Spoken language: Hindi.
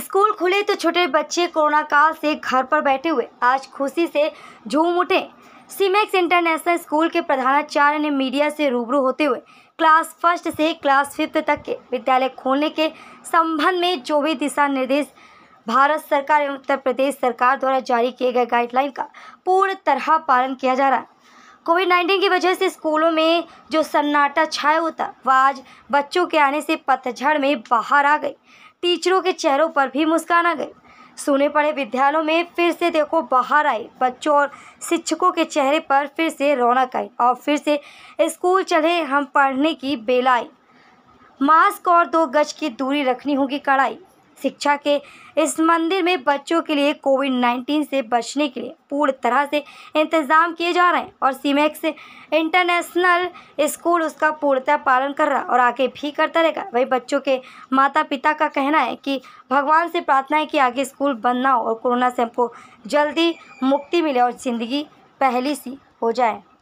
स्कूल खुले तो छोटे बच्चे कोरोना काल से घर पर बैठे हुए आज खुशी से झूम उठे सीमेक्स इंटरनेशनल स्कूल के प्रधानाचार्य ने मीडिया से रूबरू होते हुए क्लास फर्स्ट से क्लास फिफ्थ तक के विद्यालय खोलने के संबंध में जो भी दिशा निर्देश भारत सरकार एवं उत्तर प्रदेश सरकार द्वारा जारी किए गए गाइडलाइन का पूर्ण तरह पालन किया जा रहा है कोविड नाइन्टीन की वजह से स्कूलों में जो सन्नाटा छाया होता वह आज बच्चों के आने से पतझड़ में बाहर आ गई टीचरों के चेहरों पर भी मुस्कान आ गई सुने पड़े विद्यालयों में फिर से देखो बाहर आए बच्चों और शिक्षकों के चेहरे पर फिर से रौनक आई और फिर से स्कूल चले हम पढ़ने की बेलाई मास्क और दो गज की दूरी रखनी होगी कड़ाई शिक्षा के इस मंदिर में बच्चों के लिए कोविड नाइन्टीन से बचने के लिए पूर्ण तरह से इंतज़ाम किए जा रहे हैं और सीमेक्स e इंटरनेशनल स्कूल उसका पूर्णतः पालन कर रहा है और आगे भी करता रहेगा वही बच्चों के माता पिता का कहना है कि भगवान से प्रार्थना है कि आगे स्कूल बंद ना हो और कोरोना से हमको जल्दी मुक्ति मिले और ज़िंदगी पहली सी हो जाए